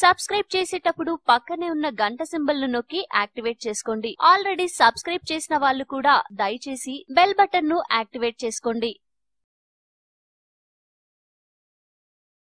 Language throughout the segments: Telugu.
సబ్స్క్రైబ్ చేసేటప్పుడు పక్కనే ఉన్న గంట సింబల్ ను నొక్కి యాక్టివేట్ చేసుకోండి ఆల్రెడీ సబ్స్క్రైబ్ చేసిన వాళ్ళు కూడా దయచేసి బెల్ బటన్ ను యాక్టివేట్ చేసుకోండి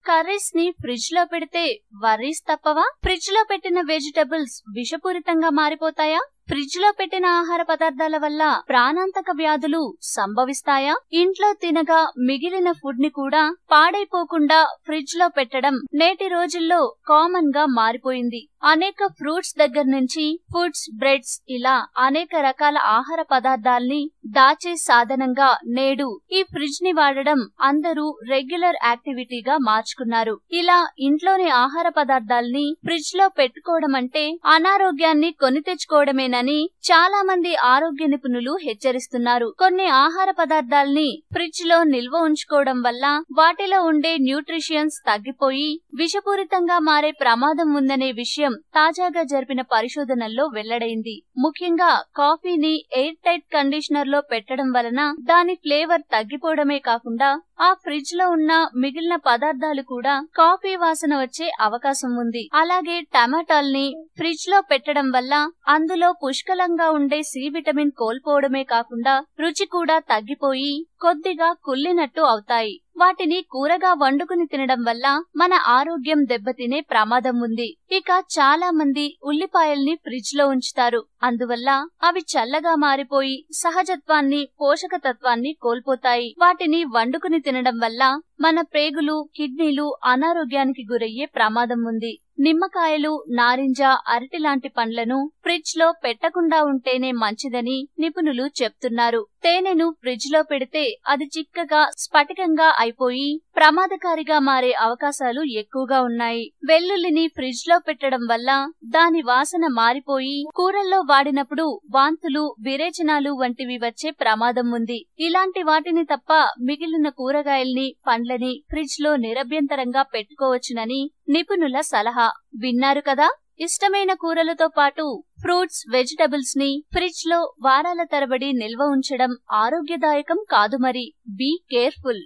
కర్రీస్ ని ఫ్రిడ్జ్ లో పెడితే వర్రీస్ తప్పవా ఫ్రిడ్జ్ లో పెట్టిన వెజిటబుల్స్ విషపూరితంగా మారిపోతాయా ఫ్రిడ్జ్ లో పెట్టిన ఆహార పదార్థాల వల్ల ప్రాణాంతక వ్యాధులు సంభవిస్తాయా ఇంట్లో తినగా మిగిలిన ఫుడ్ ని కూడా పాడైపోకుండా ఫ్రిడ్జ్ లో పెట్టడం నేటి రోజుల్లో కామన్ గా మారిపోయింది అనేక ఫ్రూట్స్ దగ్గర నుంచి ఫుడ్స్ బ్రెడ్స్ ఇలా అనేక రకాల ఆహార పదార్థాల్ని దాచే సాధనంగా నేడు ఈ ఫ్రిడ్జ్ ని వాడడం అందరూ రెగ్యులర్ యాక్టివిటీగా మార్చుకున్నారు ఇలా ఇంట్లోని ఆహార పదార్థాల్ని ఫ్రిడ్జ్ లో పెట్టుకోవడం అంటే అనారోగ్యాన్ని కొని తెచ్చుకోవడమే ముఖ్యమేనని చాలా మంది ఆరోగ్య నిపుణులు హెచ్చరిస్తున్నారు కొన్ని ఆహార పదార్థాల్ని ఫ్రిడ్జ్ లో నిల్వ ఉంచుకోవడం వల్ల వాటిలో ఉండే న్యూట్రిషియన్స్ తగ్గిపోయి విషపూరితంగా మారే ప్రమాదం ఉందనే విషయం తాజాగా జరిపిన పరిశోధనల్లో వెల్లడైంది ముఖ్యంగా కాఫీని ఎయిర్ టైట్ కండిషనర్ లో పెట్టడం వలన దాని ఫ్లేవర్ తగ్గిపోవడమే కాకుండా ఆ ఫ్రిడ్జ్ లో ఉన్న మిగిలిన పదార్థాలు కూడా కాఫీ వాసన వచ్చే అవకాశం ఉంది అలాగే టమాటాల్ని ఫ్రిడ్జ్ లో పెట్టడం వల్ల అందులో పుష్కలంగా ఉండే సి విటమిన్ కోల్పోవడమే కాకుండా రుచి కూడా తగ్గిపోయి కొద్దిగా కుళ్ళినట్టు అవుతాయి వాటిని కూరగా వండుకుని తినడం వల్ల మన ఆరోగ్యం దెబ్బతినే ప్రమాదం ఉంది ఇక చాలా మంది ఉల్లిపాయల్ని ఫ్రిడ్జ్ లో ఉంచుతారు అందువల్ల అవి చల్లగా మారిపోయి సహజత్వాన్ని పోషక తత్వాన్ని కోల్పోతాయి వాటిని వండుకుని తినడం వల్ల మన ప్రేగులు కిడ్నీలు అనారోగ్యానికి గురయ్యే ప్రమాదం ఉంది నిమ్మకాయలు నారింజ అరటి లాంటి పండ్లను ఫ్రిడ్జ్ లో పెట్టకుండా ఉంటేనే మంచిదని నిపుణులు చెప్తున్నారు తేనెను ఫ్రిడ్జ్ లో పెడితే అది చిక్కగా స్ఫటికంగా అయిపోయి ప్రమాదకారిగా మారే అవకాశాలు ఎక్కువగా ఉన్నాయి వెల్లుల్లిని ఫ్రిడ్జ్ లో పెట్టడం వల్ల దాని వాసన మారిపోయి కూరల్లో వాడినప్పుడు వాంతులు విరేచనాలు వంటివి వచ్చే ప్రమాదం ఉంది ఇలాంటి వాటిని తప్ప మిగిలిన కూరగాయల్ని పండ్లని ఫ్రిడ్జ్ లో నిరభ్యంతరంగా పెట్టుకోవచ్చునని నిపుణుల సలహా విన్నారు కదా ఇష్టమైన కూరలతో పాటు ఫ్రూట్స్ వెజిటబుల్స్ ని ఫ్రిడ్జ్ లో వారాల తరబడి నిల్వ ఉంచడం ఆరోగ్యదాయకం కాదు మరి బీ కేర్ఫుల్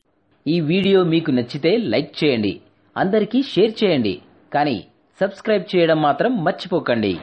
ఈ వీడియో మీకు నచ్చితే లైక్ చేయండి అందరికీ షేర్ చేయండి కానీ సబ్స్క్రైబ్ చేయడం మాత్రం మర్చిపోకండి